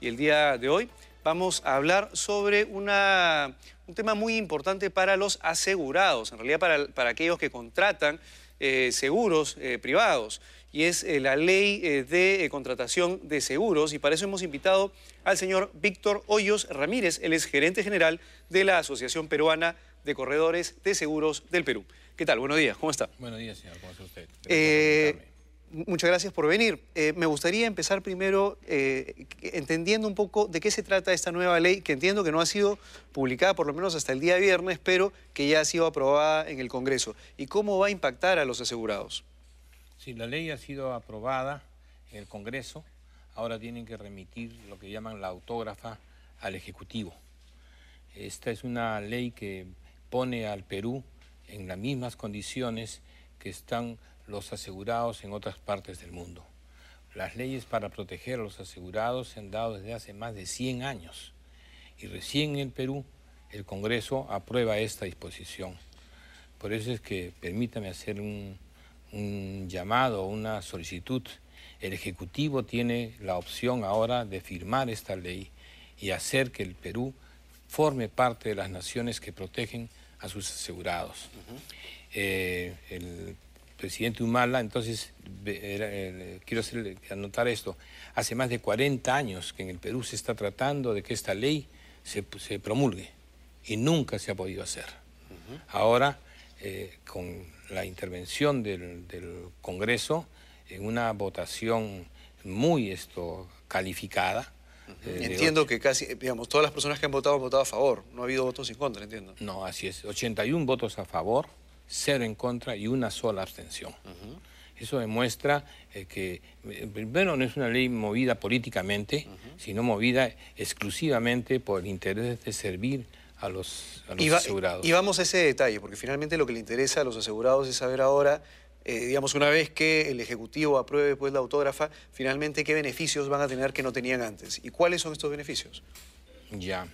y el día de hoy vamos a hablar sobre una, un tema muy importante para los asegurados, en realidad para, para aquellos que contratan eh, seguros eh, privados, y es eh, la ley de contratación de seguros, y para eso hemos invitado al señor Víctor Hoyos Ramírez, él es gerente general de la Asociación Peruana de Corredores de Seguros del Perú. ¿Qué tal? Buenos días, ¿cómo está? Buenos días, señor, ¿cómo está usted? Muchas gracias por venir. Eh, me gustaría empezar primero eh, entendiendo un poco de qué se trata esta nueva ley, que entiendo que no ha sido publicada por lo menos hasta el día viernes, pero que ya ha sido aprobada en el Congreso. ¿Y cómo va a impactar a los asegurados? Sí, la ley ha sido aprobada en el Congreso. Ahora tienen que remitir lo que llaman la autógrafa al Ejecutivo. Esta es una ley que pone al Perú en las mismas condiciones que están los asegurados en otras partes del mundo. Las leyes para proteger a los asegurados se han dado desde hace más de 100 años y recién en el Perú el Congreso aprueba esta disposición. Por eso es que permítame hacer un, llamado, una solicitud. El Ejecutivo tiene la opción ahora de firmar esta ley y hacer que el Perú forme parte de las naciones que protegen a sus asegurados. Eh, el presidente Humala, entonces eh, quiero anotar esto, hace más de 40 años que en el Perú se está tratando de que esta ley se, promulgue y nunca se ha podido hacer. Ahora, eh, con la intervención del, Congreso, en una votación muy esto, calificada, eh, entiendo que casi, digamos, todas las personas que han votado han votado a favor, no ha habido votos en contra, entiendo. No, así es, 81 votos a favor, cero en contra y una sola abstención. Eso demuestra eh, que, eh, primero, no es una ley movida políticamente, sino movida exclusivamente por el interés de servir a los, asegurados. Y vamos a ese detalle, porque finalmente lo que le interesa a los asegurados es saber ahora eh, digamos, una vez que el Ejecutivo apruebe pues, la autógrafa, finalmente qué beneficios van a tener que no tenían antes. ¿Y cuáles son estos beneficios? Ya.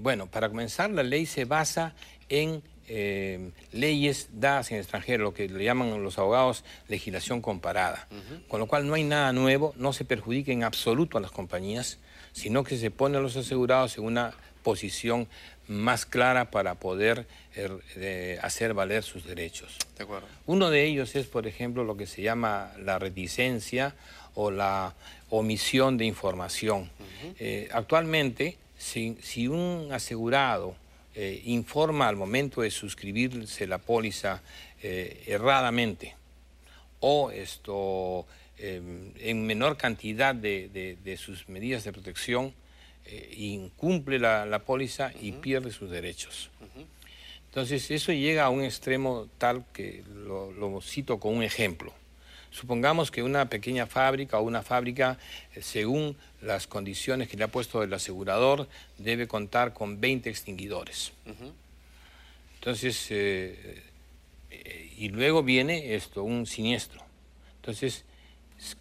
bueno, para comenzar, la ley se basa en Em, leyes dadas en extranjero, lo que le llaman los abogados legislación comparada. Con lo cual no hay nada nuevo, no se perjudica en absoluto a las compañías, sino que se pone a los asegurados en una posición más clara para poder er, hacer valer sus derechos. Uno de ellos es, por ejemplo, lo que se llama la reticencia o la omisión de información. Eh, actualmente, si un asegurado eh, informa al momento de suscribirse la póliza eh, erradamente o esto eh, en menor cantidad de, sus medidas de protección incumple la, póliza y pierde sus derechos. Entonces eso llega a un extremo tal que lo cito con un ejemplo. Supongamos que una pequeña fábrica o una fábrica, eh, según las condiciones que le ha puesto el asegurador, debe contar con 20 extinguidores. Entonces, eh, eh, y luego viene esto, un siniestro. Entonces,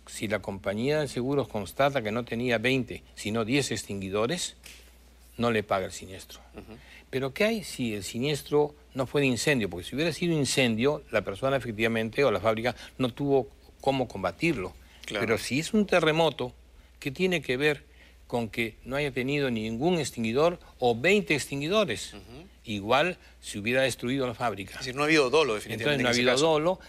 si la compañía de seguros constata que no tenía 20, sino 10 extinguidores, no le paga el siniestro. Pero ¿qué hay si el siniestro no fue de incendio? Porque si hubiera sido incendio, la persona efectivamente o la fábrica no tuvo cómo combatirlo. Pero si es un terremoto, ¿qué tiene que ver con que no haya tenido ningún extinguidor o 20 extinguidores? Igual ...si hubiera destruido la fábrica. Es decir, no ha habido dolo, definitivamente. Entonces, no ha habido dolo.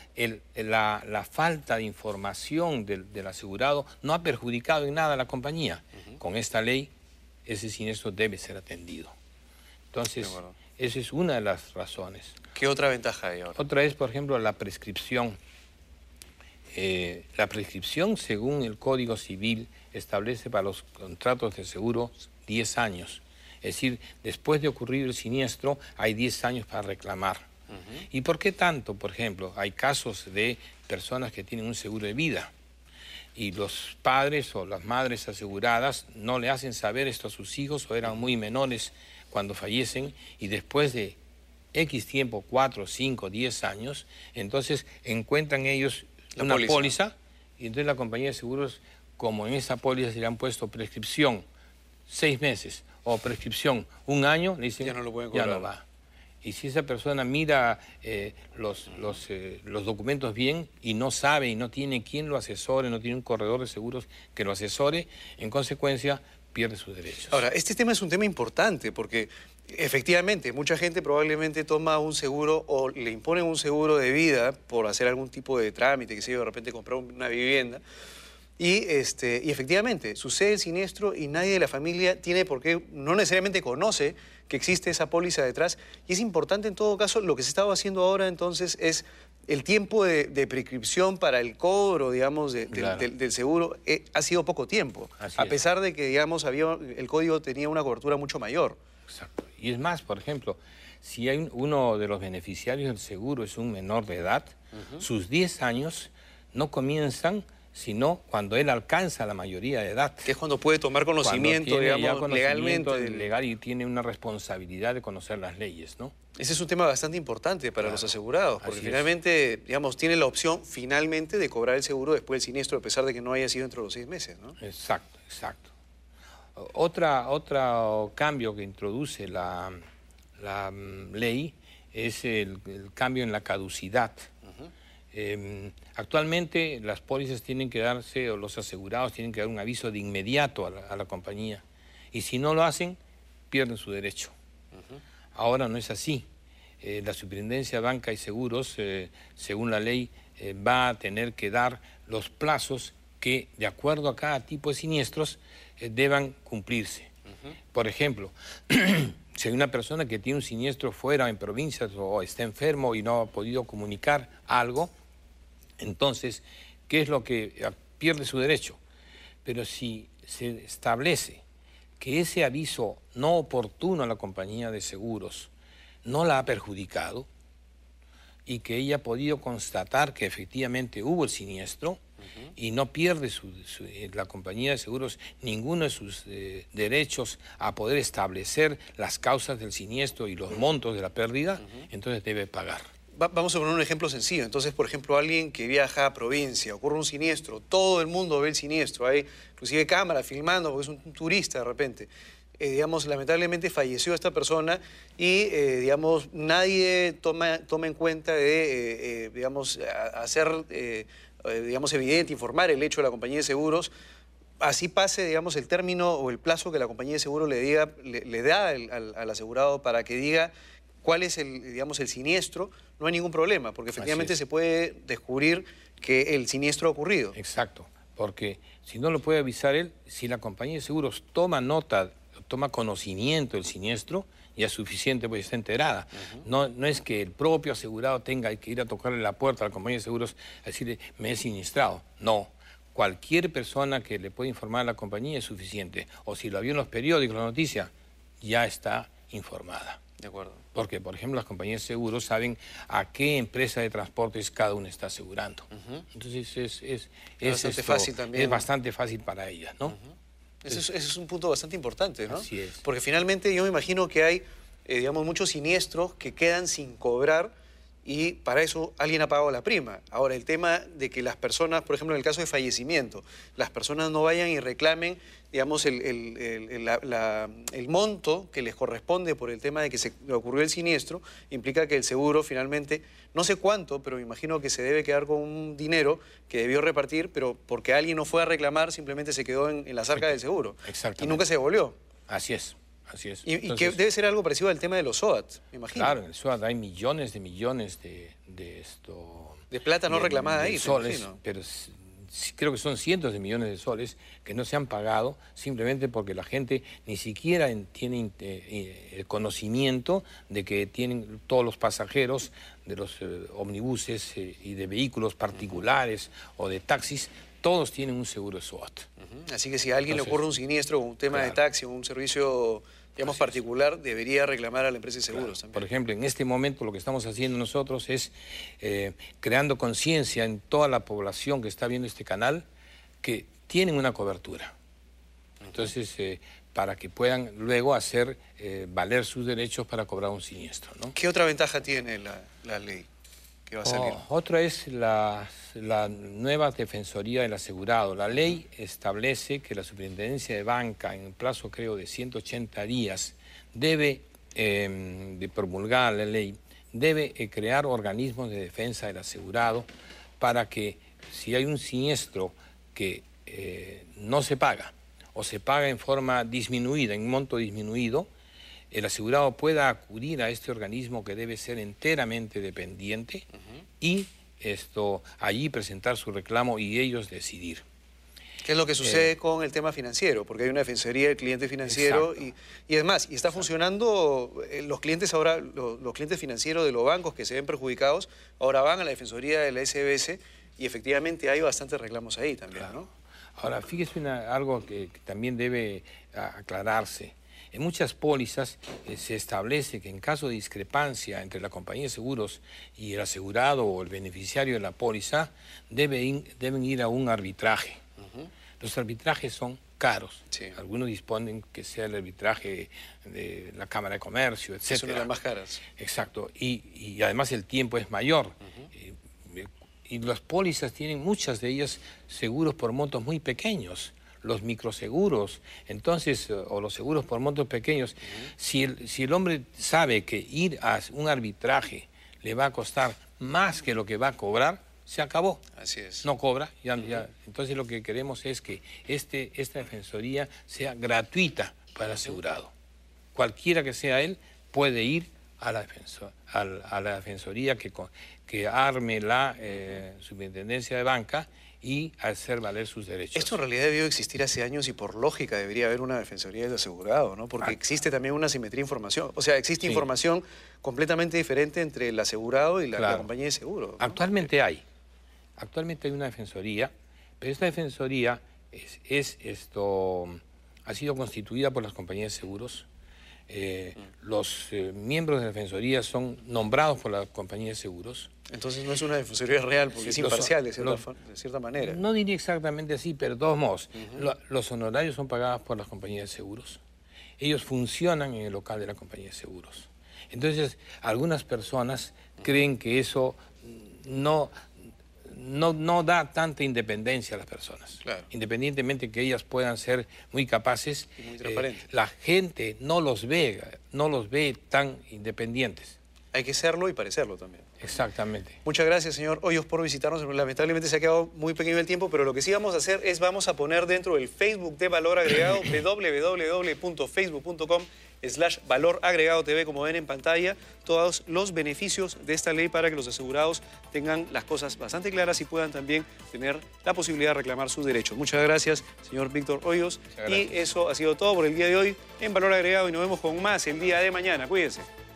la, falta de información del, asegurado no ha perjudicado en nada a la compañía. Con esta ley, ese siniestro debe ser atendido. Entonces, esa es una de las razones. ¿Qué otra ventaja hay ahora? Otra es, por ejemplo, la prescripción. Eh, la prescripción según el Código Civil establece para los contratos de seguro 10 años. Es decir, después de ocurrir el siniestro hay 10 años para reclamar. ¿Y por qué tanto? Por ejemplo, hay casos de personas que tienen un seguro de vida y los padres o las madres aseguradas no le hacen saber esto a sus hijos o eran muy menores cuando fallecen y después de X tiempo, 4, 5, 10 años, entonces encuentran ellos una póliza. y entonces la compañía de seguros, como en esa póliza se le han puesto prescripción seis meses o prescripción un año, le dicen, ya no lo pueden cobrar. va. Y si esa persona mira eh, los, los, eh, los, documentos bien y no sabe y no tiene quién lo asesore, no tiene un corredor de seguros que lo asesore, en consecuencia pierde sus derechos. Ahora, este tema es un tema importante porque Efectivamente, mucha gente probablemente toma un seguro o le imponen un seguro de vida por hacer algún tipo de trámite, que sea de repente comprar una vivienda. Y, este, y efectivamente, sucede el siniestro y nadie de la familia tiene por qué, no necesariamente conoce que existe esa póliza detrás. Y es importante en todo caso, lo que se estaba haciendo ahora entonces es el tiempo de, prescripción para el cobro, digamos, del, seguro eh, ha sido poco tiempo, a pesar de que, digamos, había, el código tenía una cobertura mucho mayor. Exacto. Y es más, por ejemplo, si hay uno de los beneficiarios del seguro es un menor de edad, sus 10 años no comienzan sino cuando él alcanza la mayoría de edad. Que es cuando puede tomar conocimiento, digamos, legalmente. Legal y tiene una responsabilidad de conocer las leyes, ¿no? Ese es un tema bastante importante para los asegurados, porque finalmente, digamos, tiene la opción finalmente de cobrar el seguro después del siniestro, a pesar de que no haya sido dentro de los seis meses, ¿no? Exacto, exacto. Otra, otro cambio que introduce la, mm, ley es el, cambio en la caducidad. Em, actualmente las pólizas tienen que darse, o los asegurados tienen que dar un aviso de inmediato a la, compañía. Y si no lo hacen, pierden su derecho. Ahora no es así. Eh, la Superintendencia Banca y Seguros, eh, según la ley, eh, va a tener que dar los plazos que, de acuerdo a cada tipo de siniestros, eh, deban cumplirse. Por ejemplo, si hay una persona que tiene un siniestro fuera en provincias o está enfermo y no ha podido comunicar algo, entonces, ¿qué es lo que eh, pierde su derecho? Pero si se establece que ese aviso no oportuno a la compañía de seguros no la ha perjudicado y que ella ha podido constatar que efectivamente hubo el siniestro, y no pierde eh, la compañía de seguros ninguno de sus eh, derechos a poder establecer las causas del siniestro y los montos de la pérdida, entonces debe pagar. vamos a poner un ejemplo sencillo. Entonces, por ejemplo, alguien que viaja a provincia, ocurre un siniestro, todo el mundo ve el siniestro, hay inclusive cámara filmando porque es un, turista de repente. Eh, digamos, lamentablemente falleció esta persona y, digamos, nadie toma, toma en cuenta de, digamos, hacer eh, digamos, evidente, informar el hecho de la compañía de seguros, así pase, digamos, el término o el plazo que la compañía de seguros le, diga, le, da al, al, asegurado para que diga cuál es el, digamos, el siniestro, no hay ningún problema, porque efectivamente se puede descubrir que el siniestro ha ocurrido. Exacto, porque si no lo puede avisar él, si la compañía de seguros toma nota toma conocimiento el siniestro, y es suficiente porque está enterada. no, no es que el propio asegurado tenga que ir a tocarle la puerta a la compañía de seguros a decirle, me he siniestrado No. Cualquier persona que le pueda informar a la compañía es suficiente. O si lo vio en los periódicos, la noticia, ya está informada. De acuerdo. Porque, por ejemplo, las compañías de seguros saben a qué empresa de transportes cada uno está asegurando. Entonces es, es, bastante fácil también. Es bastante fácil para ellas, ¿no? Ese es, un punto bastante importante, ¿no? es. Porque finalmente yo me imagino que hay, eh, digamos, muchos siniestros que quedan sin cobrar y para eso alguien ha pagado la prima. Ahora, el tema de que las personas, por ejemplo, en el caso de fallecimiento, las personas no vayan y reclamen digamos, el, el, monto que les corresponde por el tema de que se ocurrió el siniestro, implica que el seguro finalmente, no sé cuánto, pero me imagino que se debe quedar con un dinero que debió repartir, pero porque alguien no fue a reclamar, simplemente se quedó en, la zarca del seguro. Y nunca se devolvió. Así es. Así es. Y, que debe ser algo parecido al tema de los SOAT, me imagino. Claro, en el SOAT hay millones de millones de, esto. De plata no reclamada ahí, soles, pero creo que son cientos de millones de soles que no se han pagado simplemente porque la gente ni siquiera tiene eh, eh, el conocimiento de que tienen todos los pasajeros de los eh, omnibuses y de vehículos particulares o de taxis, todos tienen un seguro SWAT. Así que si a alguien le ocurre un siniestro, un tema de taxi, un servicio digamos, particular debería reclamar a la empresa de seguros. también. Por ejemplo, en este momento lo que estamos haciendo nosotros es eh, creando conciencia en toda la población que está viendo este canal que tienen una cobertura. Entonces, eh, para que puedan luego hacer eh, valer sus derechos para cobrar un siniestro. ¿Qué otra ventaja tiene la ley? Oh, otra es la, nueva Defensoría del Asegurado. La ley establece que la Superintendencia de Banca, en un plazo creo de 180 días, debe, em, de promulgar la ley, debe eh, crear organismos de defensa del asegurado para que si hay un siniestro que eh, no se paga o se paga en forma disminuida, en monto disminuido, el asegurado pueda acudir a este organismo que debe ser enteramente dependiente y esto allí presentar su reclamo y ellos decidir. ¿Qué es lo que eh, sucede con el tema financiero? Porque hay una defensoría del cliente financiero y, es más, y está funcionando, eh, los clientes ahora, los, clientes financieros de los bancos que se ven perjudicados, ahora van a la defensoría de la SBS y efectivamente hay bastantes reclamos ahí también, ¿no? Ahora, fíjese algo que también debe aclararse. En muchas pólizas eh, se establece que en caso de discrepancia entre la compañía de seguros y el asegurado o el beneficiario de la póliza, deben ir a un arbitraje. Los arbitrajes son caros. Algunos disponen que sea el arbitraje de la Cámara de Comercio, etc. Son las más caras. Exacto. Y, además el tiempo es mayor. y las pólizas tienen muchas de ellas seguros por montos muy pequeños los microseguros, entonces, eh, o los seguros por montos pequeños, si, el, si el hombre sabe que ir a un arbitraje le va a costar más que lo que va a cobrar, se acabó. Así es. No cobra. Entonces lo que queremos es que este, esta defensoría sea gratuita para asegurado. Cualquiera que sea él puede ir a la, a, la Defensoría que, que arme la eh, Superintendencia de Banca y hacer valer sus derechos. Esto en realidad debió existir hace años y por lógica debería haber una Defensoría del Asegurado, ¿no? Porque ah, existe también una simetría de información. O sea, existe información completamente diferente entre el asegurado y la, compañía de seguros. Actualmente eh, hay. Actualmente hay una Defensoría, pero esta Defensoría es, esto, ha sido constituida por las compañías de seguros eh, los eh, miembros de la Defensoría son nombrados por la compañía de seguros. Entonces no es una Defensoría real porque es imparcial de cierta, manera. No diría exactamente así, pero de todos modos, los honorarios son pagados por las compañías de seguros. Ellos funcionan en el local de la compañía de seguros. Entonces, algunas personas creen que eso no no, da tanta independencia a las personas. Independientemente que ellas puedan ser muy capaces, eh, la gente no los ve, no los ve tan independientes. Hay que serlo y parecerlo también. Exactamente. Muchas gracias, señor Hoyos, por visitarnos. Lamentablemente se ha quedado muy pequeño el tiempo, pero lo que sí vamos a hacer es vamos a poner dentro del Facebook de Valor Agregado www.facebook.com slash valor agregado TV, como ven en pantalla, todos los beneficios de esta ley para que los asegurados tengan las cosas bastante claras y puedan también tener la posibilidad de reclamar sus derechos. Muchas gracias, señor Víctor Hoyos. Y eso ha sido todo por el día de hoy en Valor Agregado y nos vemos con más el día de mañana. Cuídense.